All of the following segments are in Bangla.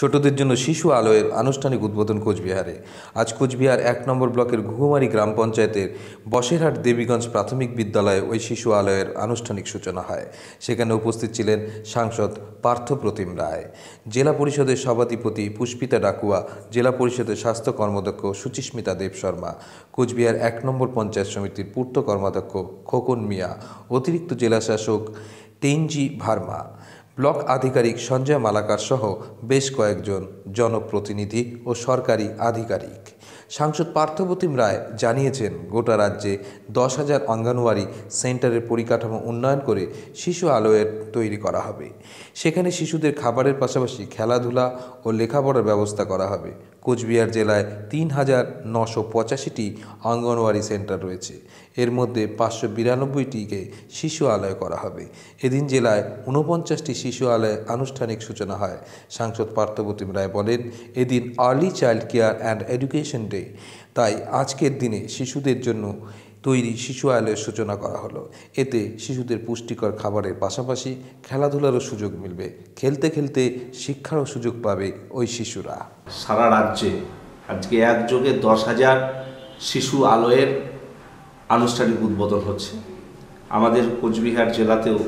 ছোটদের জন্য শিশু আলয়ের আনুষ্ঠানিক উদ্বোধন কোচবিহারে আজ কোচবিহার এক নম্বর ব্লকের ঘুঘুমারি গ্রাম পঞ্চায়েতের বসেরহাট দেবীগঞ্জ প্রাথমিক বিদ্যালয়ে ওই শিশু আলয়ের আনুষ্ঠানিক সূচনা হয় সেখানে উপস্থিত ছিলেন সাংসদ পার্থপ্রতিম রায় জেলা পরিষদের সভাধিপতি পুষ্পিতা ডাকুয়া জেলা পরিষদের স্বাস্থ্য কর্মাধ্যক্ষ সুচিস্মিতা দেব শর্মা কোচবিহার এক নম্বর পঞ্চায়েত সমিতির পূর্ত কর্মাধ্যক্ষ খোকন মিয়া অতিরিক্ত জেলা শাসক তেঞ্জি ভার্মা ব্লক আধিকারিক সঞ্জয় মালাকার সহ বেশ কয়েকজন জনপ্রতিনিধি ও সরকারি আধিকারিক সাংসদ পার্থপ্রতিম রায় জানিয়েছেন গোটা রাজ্যে দশ হাজার অঙ্গনওয়াড়ি সেন্টারের পরিকাঠামো উন্নয়ন করে শিশু আলোয়ের তৈরি করা হবে সেখানে শিশুদের খাবারের পাশাপাশি খেলাধুলা ও লেখাপড়ার ব্যবস্থা করা হবে কোচবিহার জেলায় তিন হাজার নশো পঁচাশিটি অঙ্গনওয়াড়ি সেন্টার রয়েছে এর মধ্যে পাঁচশো বিরানব্বইটিকে শিশু আলয় করা হবে এদিন জেলায় ঊনপঞ্চাশটি শিশু আলয় আনুষ্ঠানিক সূচনা হয় সাংসদ পার্থপ্রতিম রায় বলেন এদিন early child care and education day তাই আজকের দিনে শিশুদের জন্য তৈরি শিশু আলয়ের সূচনা করা হলো এতে শিশুদের পুষ্টিকর খাবারের পাশাপাশি খেলাধুলারও সুযোগ মিলবে খেলতে খেলতে শিক্ষারও সুযোগ পাবে ওই শিশুরা সারা রাজ্যে আজকে একযোগে দশ হাজার শিশু আলয়ের আনুষ্ঠানিক উদ্বোধন হচ্ছে আমাদের কোচবিহার জেলাতেও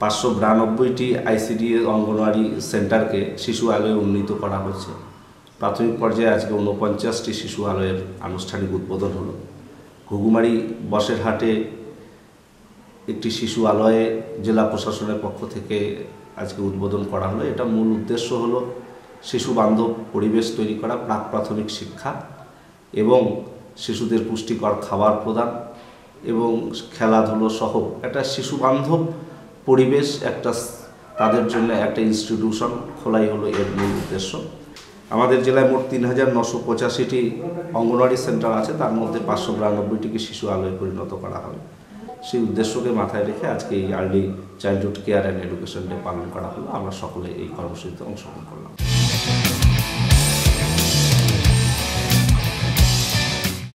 পাঁচশো বিরানব্বইটি আইসিডি অঙ্গনওয়াড়ি সেন্টারকে শিশু আলোয় উন্নীত করা হয়েছে প্রাথমিক পর্যায়ে আজকে ঊনপঞ্চাশটি শিশু আলয়ের আনুষ্ঠানিক উদ্বোধন হলো ঘুঘুমারি বসের হাটে একটি শিশু আলয়ে জেলা প্রশাসনের পক্ষ থেকে আজকে উদ্বোধন করা হলো এটা মূল উদ্দেশ্য হল শিশু বান্ধব পরিবেশ তৈরি করা প্রাক প্রাথমিক শিক্ষা এবং শিশুদের পুষ্টিকর খাবার প্রদান এবং খেলাধুলো সহ একটা শিশু বান্ধব পরিবেশ একটা তাদের জন্য একটা ইনস্টিটিউশন খোলাই হলো এর মূল উদ্দেশ্য আমাদের জেলায় মোট তিন হাজার নশো পঁচাশিটি অঙ্গনওয়াড়ি সেন্টার আছে তার মধ্যে পাঁচশো বিরানব্বইটিকে শিশু আলোয় পরিণত করা হবে সেই উদ্দেশ্যকে মাথায় রেখে আজকে এই early childhood care and education day পালন করা হলো আমরা সকলে এই কর্মসূচিতে অংশগ্রহণ করলাম